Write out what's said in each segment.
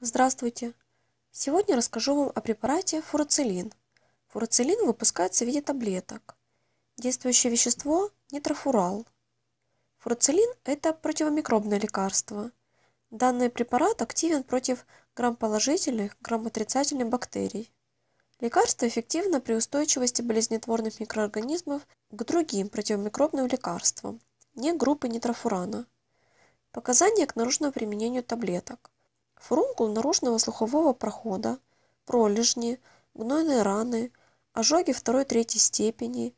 Здравствуйте! Сегодня расскажу вам о препарате фурацилин. Фурацилин выпускается в виде таблеток. Действующее вещество – нитрофурал. Фурацилин – это противомикробное лекарство. Данный препарат активен против грамположительных, грамотрицательных бактерий. Лекарство эффективно при устойчивости болезнетворных микроорганизмов к другим противомикробным лекарствам, не группы нитрофурана. Показания к наружному применению таблеток – фурункул наружного слухового прохода, пролежни, гнойные раны, ожоги второй-третьей степени,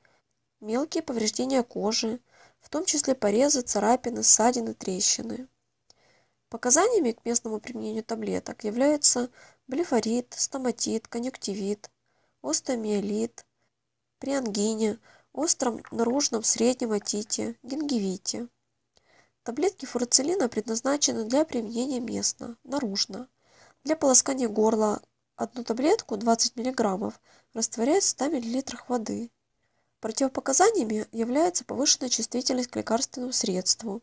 мелкие повреждения кожи, в том числе порезы, царапины, ссадины, трещины. Показаниями к местному применению таблеток являются блефорит, стоматит, конъюнктивит, остеомиелит, при ангине, остром наружном среднем отите, гингивите. Таблетки фурацилина предназначены для применения местно, наружно. Для полоскания горла одну таблетку 20 мг растворяют в 100 мл воды. Противопоказаниями является повышенная чувствительность к лекарственному средству.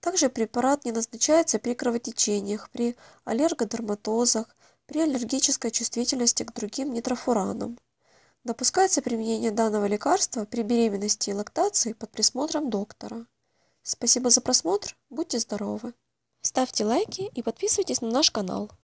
Также препарат не назначается при кровотечениях, при аллергодерматозах, при аллергической чувствительности к другим нитрофуранам. Допускается применение данного лекарства при беременности и лактации под присмотром доктора. Спасибо за просмотр, будьте здоровы, ставьте лайки и подписывайтесь на наш канал.